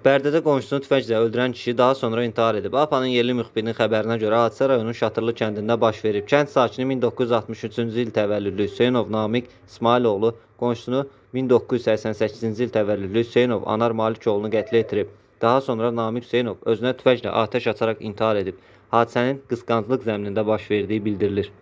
Bərdədə qonşusunu tüfənglə öldürən kişi daha sonra intihar edib. APA-nın yerli müxbirinin xəbərinə görə hadisə rayonun Şatırlı kəndində baş verib. Kənd sakini 1963-cü il təvəllüdlü Hüseynov Namiq İsmailoğlu qonşusunu 1988-ci il təvəllüdlü Hüseynov Anar Malikoğlunu qətl etdirib. Daha sonra Namiq Hüseynov özünə tüfənglə atəş açaraq intihar edib. Hadisənin qısqanclıq zəminində baş verdiyi bildirilir.